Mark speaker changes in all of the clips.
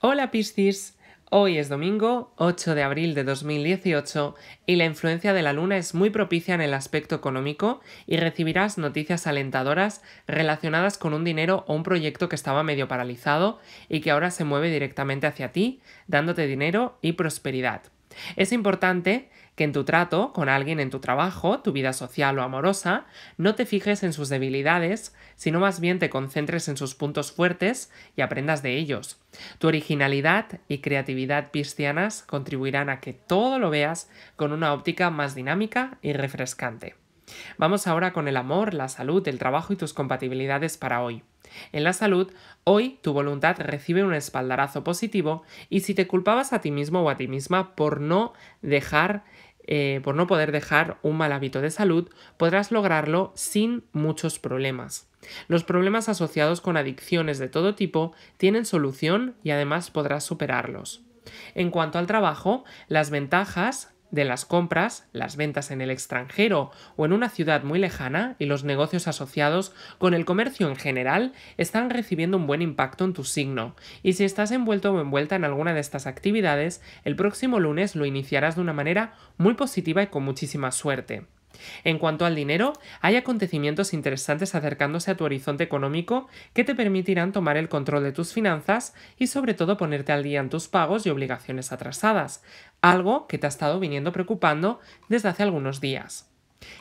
Speaker 1: Hola Piscis, hoy es domingo 8 de abril de 2018 y la influencia de la luna es muy propicia en el aspecto económico y recibirás noticias alentadoras relacionadas con un dinero o un proyecto que estaba medio paralizado y que ahora se mueve directamente hacia ti, dándote dinero y prosperidad. Es importante que en tu trato con alguien en tu trabajo, tu vida social o amorosa, no te fijes en sus debilidades, sino más bien te concentres en sus puntos fuertes y aprendas de ellos. Tu originalidad y creatividad piscianas contribuirán a que todo lo veas con una óptica más dinámica y refrescante. Vamos ahora con el amor, la salud, el trabajo y tus compatibilidades para hoy. En la salud, hoy tu voluntad recibe un espaldarazo positivo y si te culpabas a ti mismo o a ti misma por no dejar eh, por no poder dejar un mal hábito de salud, podrás lograrlo sin muchos problemas. Los problemas asociados con adicciones de todo tipo tienen solución y además podrás superarlos. En cuanto al trabajo, las ventajas de las compras, las ventas en el extranjero o en una ciudad muy lejana y los negocios asociados con el comercio en general están recibiendo un buen impacto en tu signo, y si estás envuelto o envuelta en alguna de estas actividades, el próximo lunes lo iniciarás de una manera muy positiva y con muchísima suerte. En cuanto al dinero, hay acontecimientos interesantes acercándose a tu horizonte económico que te permitirán tomar el control de tus finanzas y sobre todo ponerte al día en tus pagos y obligaciones atrasadas, algo que te ha estado viniendo preocupando desde hace algunos días.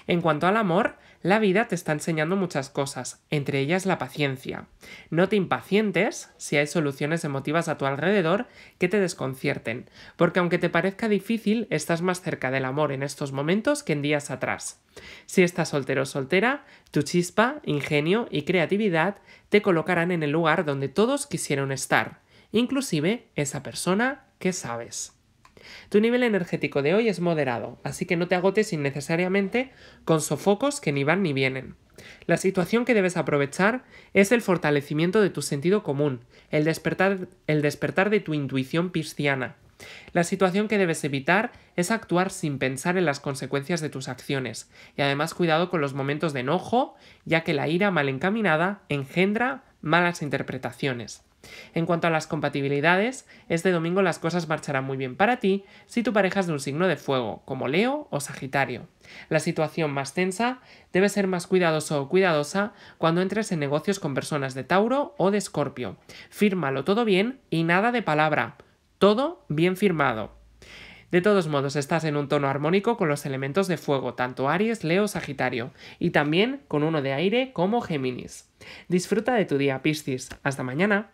Speaker 1: En cuanto al amor, la vida te está enseñando muchas cosas, entre ellas la paciencia. No te impacientes si hay soluciones emotivas a tu alrededor que te desconcierten, porque aunque te parezca difícil, estás más cerca del amor en estos momentos que en días atrás. Si estás soltero o soltera, tu chispa, ingenio y creatividad te colocarán en el lugar donde todos quisieron estar, inclusive esa persona que sabes. Tu nivel energético de hoy es moderado, así que no te agotes innecesariamente con sofocos que ni van ni vienen. La situación que debes aprovechar es el fortalecimiento de tu sentido común, el despertar, el despertar de tu intuición pisciana. La situación que debes evitar es actuar sin pensar en las consecuencias de tus acciones, y además cuidado con los momentos de enojo, ya que la ira mal encaminada engendra malas interpretaciones. En cuanto a las compatibilidades, este domingo las cosas marcharán muy bien para ti si tu pareja es de un signo de fuego, como Leo o Sagitario. La situación más tensa debe ser más cuidadoso o cuidadosa cuando entres en negocios con personas de Tauro o de Escorpio. Fírmalo todo bien y nada de palabra. Todo bien firmado. De todos modos, estás en un tono armónico con los elementos de fuego, tanto Aries, Leo, Sagitario, y también con uno de aire como Géminis. Disfruta de tu día, Piscis. Hasta mañana.